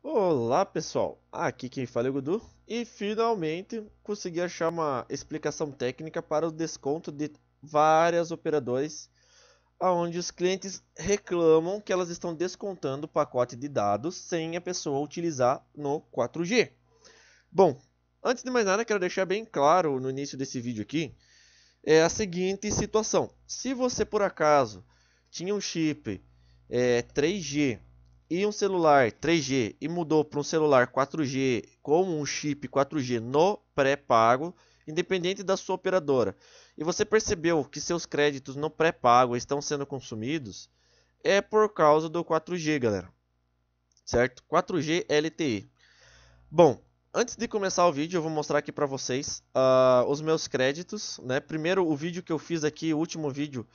Olá pessoal, aqui quem fala é o Gudu e finalmente consegui achar uma explicação técnica para o desconto de várias operadoras onde os clientes reclamam que elas estão descontando o pacote de dados sem a pessoa utilizar no 4G. Bom, antes de mais nada quero deixar bem claro no início desse vídeo aqui é a seguinte situação: se você por acaso tinha um chip é, 3G e um celular 3G e mudou para um celular 4G com um chip 4G no pré-pago, independente da sua operadora, e você percebeu que seus créditos no pré-pago estão sendo consumidos, é por causa do 4G, galera. Certo? 4G LTE. Bom, antes de começar o vídeo, eu vou mostrar aqui para vocês uh, os meus créditos. Né? Primeiro, o vídeo que eu fiz aqui, o último vídeo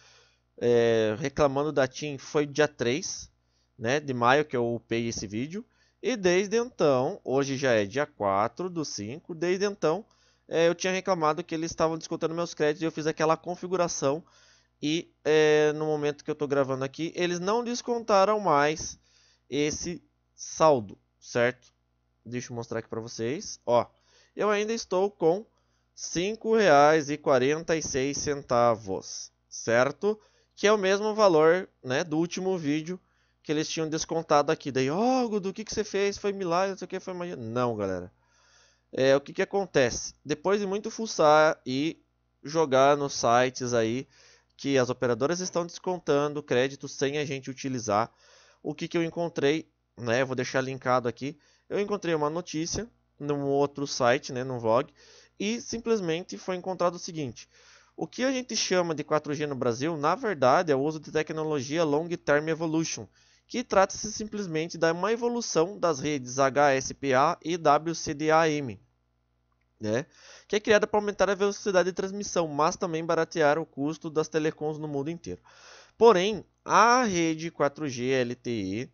é, reclamando da TIM, foi dia 3 né, de maio que eu upei esse vídeo. E desde então, hoje já é dia 4 do 5, desde então é, eu tinha reclamado que eles estavam descontando meus créditos e eu fiz aquela configuração. E é, no momento que eu estou gravando aqui, eles não descontaram mais esse saldo, certo? Deixa eu mostrar aqui para vocês. Ó, eu ainda estou com R$ 5,46, certo? Que é o mesmo valor né, do último vídeo que eles tinham descontado aqui. Daí, ó, oh, Gudu, o que, que você fez? Foi milagre, não sei o que, foi magia. Não, galera. É, o que, que acontece? Depois de muito fuçar e jogar nos sites aí que as operadoras estão descontando crédito sem a gente utilizar, o que, que eu encontrei, né? Vou deixar linkado aqui. Eu encontrei uma notícia num outro site, né, num vlog, e simplesmente foi encontrado o seguinte: o que a gente chama de 4G no Brasil, na verdade, é o uso de tecnologia Long Term Evolution, que trata-se simplesmente de uma evolução das redes HSPA e WCDAM, né? que é criada para aumentar a velocidade de transmissão, mas também baratear o custo das telecoms no mundo inteiro. Porém, a rede 4G LTE,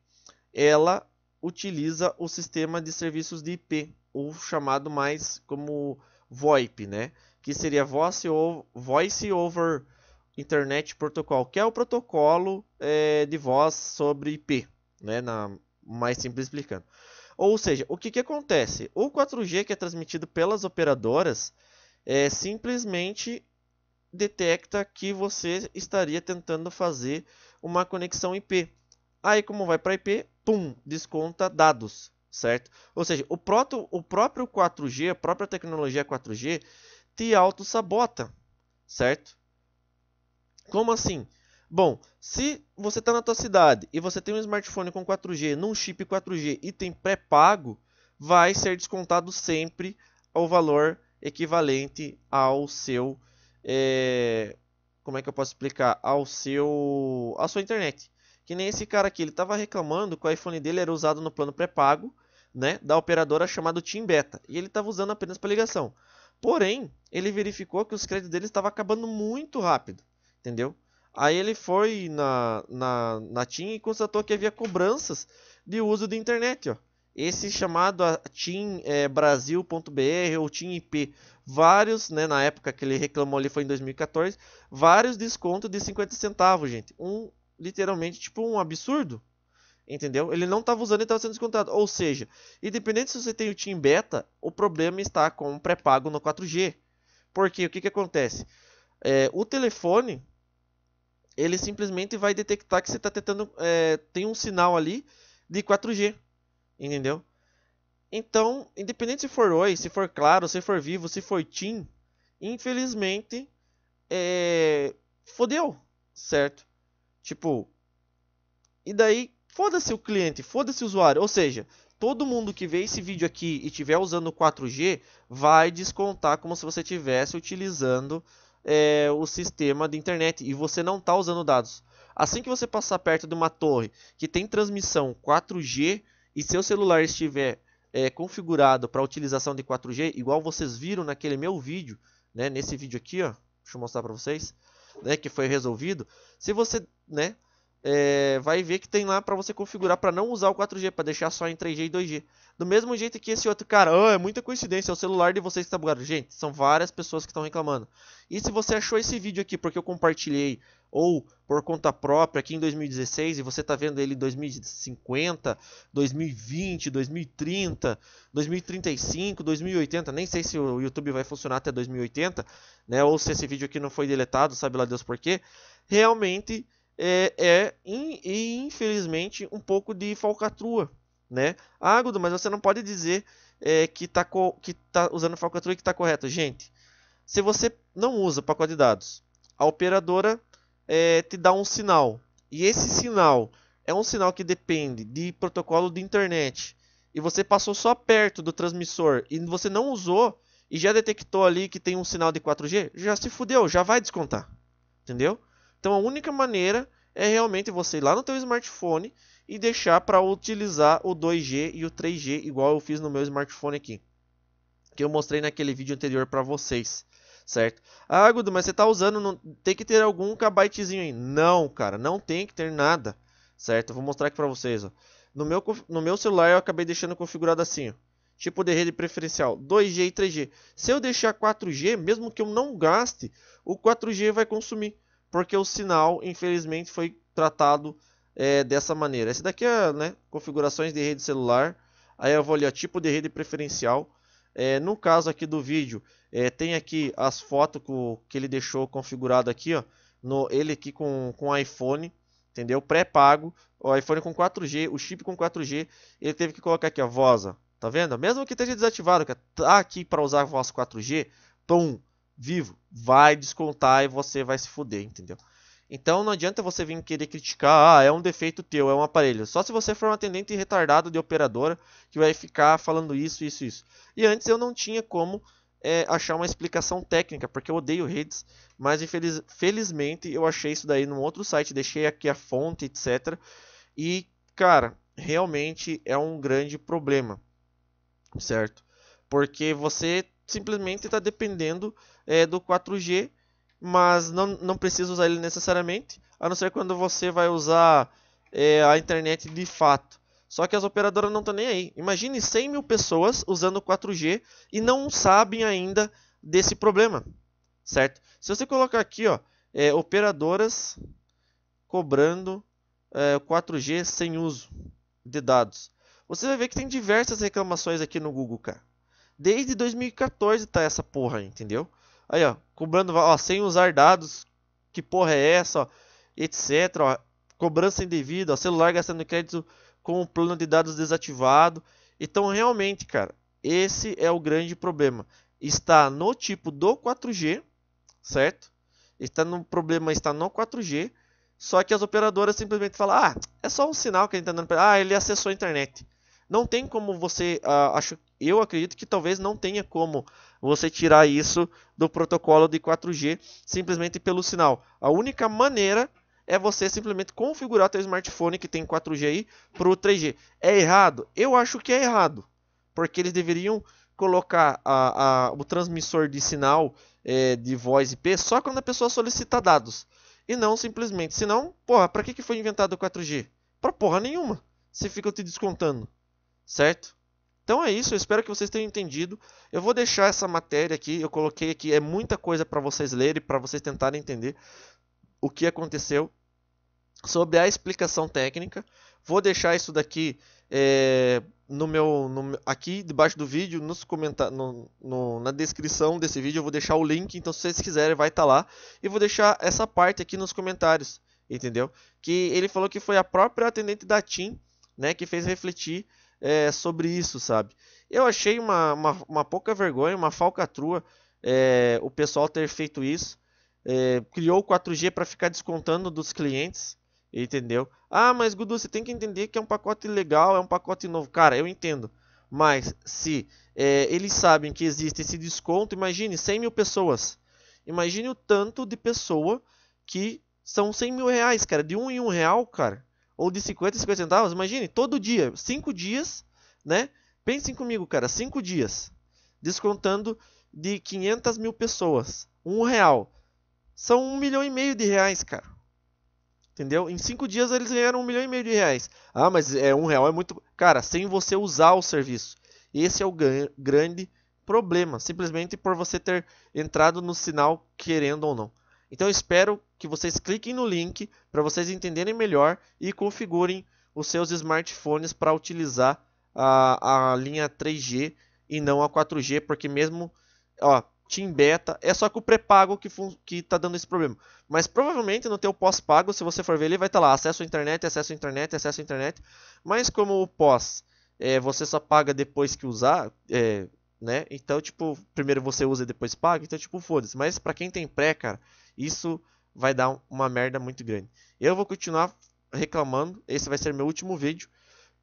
ela utiliza o sistema de serviços de IP, o chamado mais como VoIP, né? Que seria Voice over, voice over Internet Protocol, que é o protocolo é, de voz sobre IP, né, na, mais simples explicando. Ou seja, o que, que acontece? O 4G que é transmitido pelas operadoras é, simplesmente detecta que você estaria tentando fazer uma conexão IP. Aí, como vai para IP, pum, desconta dados, certo? Ou seja, o, proto, o próprio 4G, a própria tecnologia 4G, te auto-sabota, certo? Como assim? Bom, se você está na tua cidade e você tem um smartphone com 4G, num chip 4G e tem pré-pago, vai ser descontado sempre o valor equivalente ao seu é... como é que eu posso explicar ao seu a sua internet que nem esse cara aqui ele estava reclamando que o iPhone dele era usado no plano pré-pago né da operadora chamada Team Beta e ele estava usando apenas para ligação porém ele verificou que os créditos dele estavam acabando muito rápido entendeu? Aí ele foi na, na, na TIM e constatou que havia cobranças de uso de internet, ó. Esse chamado TIMBrasil.br é, ou TIMIP, vários, né, na época que ele reclamou ali foi em 2014, vários descontos de 50 centavos, gente. Um, literalmente, tipo um absurdo, entendeu? Ele não estava usando e estava sendo descontado. Ou seja, independente se você tem o TIM Beta, o problema está com o pré-pago no 4G. Porque o que, que acontece? É, o telefone, ele simplesmente vai detectar que você está tentando, é, tem um sinal ali de 4G, entendeu? Então, independente se for Oi, se for Claro, se for Vivo, se for TIM, infelizmente, é, fodeu, certo? Tipo, e daí, foda-se o cliente, foda-se o usuário, ou seja, todo mundo que vê esse vídeo aqui e tiver usando 4G vai descontar como se você tivesse utilizando é, o sistema de internet e você não está usando dados. Assim que você passar perto de uma torre que tem transmissão 4G e seu celular estiver é, configurado para utilização de 4G, igual vocês viram naquele meu vídeo, né, nesse vídeo aqui, ó, deixa eu mostrar para vocês, né, que foi resolvido. Se você, né, é, vai ver que tem lá para você configurar para não usar o 4G, para deixar só em 3G e 2G. Do mesmo jeito que esse outro cara, oh, é muita coincidência, é o celular de vocês que tá bugado. Gente, são várias pessoas que estão reclamando. E se você achou esse vídeo aqui porque eu compartilhei ou por conta própria aqui em 2016 e você tá vendo ele em 2050, 2020, 2030, 2035, 2080, nem sei se o YouTube vai funcionar até 2080, né? Ou se esse vídeo aqui não foi deletado, sabe lá Deus por quê. Realmente é, é in, infelizmente, um pouco de falcatrua, né? Ah, Gudo, mas você não pode dizer é, que, está que tá usando falcatrua e que está correto. Gente, se você não usa pacote de dados, a operadora é, te dá um sinal. E esse sinal é um sinal que depende de protocolo de internet. E você passou só perto do transmissor e você não usou e já detectou ali que tem um sinal de 4G, já se fudeu, já vai descontar. Entendeu? Então a única maneira é realmente você ir lá no teu smartphone e deixar para utilizar o 2G e o 3G igual eu fiz no meu smartphone aqui, que eu mostrei naquele vídeo anterior para vocês, certo? Ah, Gudu, mas você está usando, não... tem que ter algum kbytezinho aí. Não, cara, não tem que ter nada, certo? vou mostrar aqui para vocês, ó. No meu, no meu celular eu acabei deixando configurado assim, ó. Tipo de rede preferencial, 2G e 3G. Se eu deixar 4G, mesmo que eu não gaste, o 4G vai consumir porque o sinal, infelizmente, foi tratado é, dessa maneira. Esse daqui é né, configurações de rede celular. Aí eu vou ali, ó, tipo de rede preferencial. É, no caso aqui do vídeo, é, tem aqui as fotos que ele deixou configurado aqui, ó. No, ele aqui com, com iPhone, entendeu? Pré-pago, o iPhone com 4G, o chip com 4G. Ele teve que colocar aqui a voz, ó. Tá vendo? Mesmo que esteja desativado, que tá aqui para usar a voz 4G, pum, vivo, vai descontar e você vai se fuder, entendeu? Então não adianta você vir querer criticar, ah, é um defeito teu, é um aparelho. Só se você for um atendente retardado de operadora que vai ficar falando isso, isso, isso. E antes eu não tinha como é, achar uma explicação técnica, porque eu odeio redes, mas infeliz, felizmente eu achei isso daí num outro site, deixei aqui a fonte, etc. E, cara, realmente é um grande problema, certo? Porque você simplesmente está dependendo é, do 4G, mas não, não precisa usar ele necessariamente, a não ser quando você vai usar é, a internet de fato. Só que as operadoras não estão nem aí. Imagine 100 mil pessoas usando 4G e não sabem ainda desse problema, certo? Se você colocar aqui, ó, é, operadoras cobrando é, 4G sem uso de dados, você vai ver que tem diversas reclamações aqui no Google, cara. Desde 2014 tá essa porra, entendeu? Aí, ó, cobrando, ó, sem usar dados, que porra é essa, ó, etc, ó, cobrança indevida, ó, celular gastando crédito com o plano de dados desativado. Então, realmente, cara, esse é o grande problema. Está no tipo do 4G, certo? Está no problema, está no 4G, só que as operadoras simplesmente falam: "Ah, é só um sinal que a gente está dando para, ah, ele acessou a internet". Não tem como você uh, acho eu acredito que talvez não tenha como você tirar isso do protocolo de 4G simplesmente pelo sinal. A única maneira é você simplesmente configurar seu smartphone que tem 4G aí para o 3G. É errado? Eu acho que é errado, porque eles deveriam colocar a, a, o transmissor de sinal é, de voz IP só quando a pessoa solicita dados e não simplesmente. Senão, porra, para que, que foi inventado o 4G? Para porra nenhuma. Você fica te descontando, certo? Então é isso, eu espero que vocês tenham entendido. Eu vou deixar essa matéria aqui, eu coloquei aqui, é muita coisa para vocês lerem, para vocês tentarem entender o que aconteceu sobre a explicação técnica. Vou deixar isso daqui é, no meu, no, aqui debaixo do vídeo, nos comentar, no, no, na descrição desse vídeo eu vou deixar o link, então se vocês quiserem vai estar tá lá. E vou deixar essa parte aqui nos comentários, entendeu? Que ele falou que foi a própria atendente da TIM né, que fez refletir é, sobre isso, sabe? Eu achei uma, uma, uma pouca vergonha, uma falcatrua é, o pessoal ter feito isso. É, criou o 4G para ficar descontando dos clientes, entendeu? Ah, mas Gudu, você tem que entender que é um pacote legal, é um pacote novo. Cara, eu entendo. Mas se é, eles sabem que existe esse desconto, imagine 100 mil pessoas. Imagine o tanto de pessoa que são 100 mil reais, cara. De um em um real, cara ou de 50 e 50 centavos, imagine, todo dia, 5 dias, né? Pensem comigo, cara, 5 dias, descontando de 500 mil pessoas, um real. São um milhão e meio de reais, cara. Entendeu? Em 5 dias eles ganharam um milhão e meio de reais. Ah, mas é um real é muito. Cara, sem você usar o serviço. Esse é o grande problema. Simplesmente por você ter entrado no sinal querendo ou não. Então espero que vocês cliquem no link para vocês entenderem melhor e configurem os seus smartphones para utilizar a, a linha 3G e não a 4G, porque mesmo ó, Team Beta, é só com o pré-pago que, que tá dando esse problema. Mas provavelmente no teu pós-pago, se você for ver, ele vai estar tá lá, acesso à internet, acesso à internet, acesso à internet. Mas como o pós é, você só paga depois que usar, é, né? Então, tipo, primeiro você usa e depois paga, então, tipo, foda-se. Mas para quem tem pré, cara, isso vai dar uma merda muito grande. Eu vou continuar reclamando, esse vai ser meu último vídeo.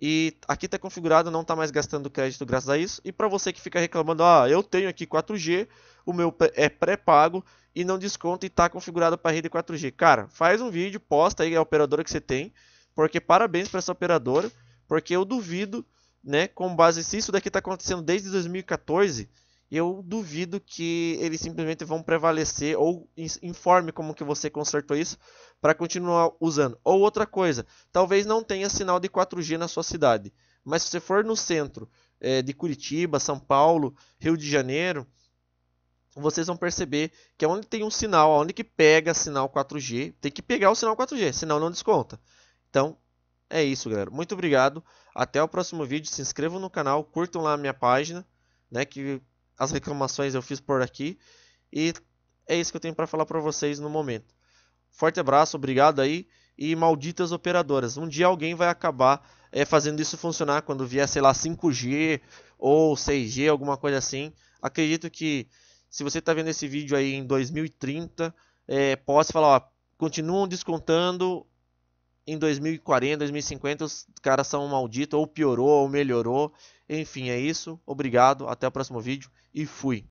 E aqui está configurado, não está mais gastando crédito graças a isso. E para você que fica reclamando, ah, eu tenho aqui 4G, o meu é pré-pago e não desconta e está configurado para rede 4G. Cara, faz um vídeo, posta aí a operadora que você tem, porque parabéns para essa operadora, porque eu duvido, né, com base se isso daqui está acontecendo desde 2014 eu duvido que eles simplesmente vão prevalecer ou informe como que você consertou isso para continuar usando. Ou outra coisa, talvez não tenha sinal de 4G na sua cidade, mas se você for no centro é, de Curitiba, São Paulo, Rio de Janeiro, vocês vão perceber que é onde tem um sinal, onde que pega sinal 4G, tem que pegar o sinal 4G, senão não desconta. Então, é isso, galera. Muito obrigado. Até o próximo vídeo. Se inscrevam no canal, curtam lá a minha página, né, que as reclamações eu fiz por aqui. E é isso que eu tenho para falar para vocês no momento. Forte abraço, obrigado aí. E malditas operadoras. Um dia alguém vai acabar é, fazendo isso funcionar quando vier, sei lá, 5G ou 6G, alguma coisa assim. Acredito que se você está vendo esse vídeo aí em 2030, é, eh, posso falar, ó, continuam descontando em 2040, 2050 os caras são malditos, ou piorou, ou melhorou. Enfim, é isso. Obrigado, até o próximo vídeo e fui.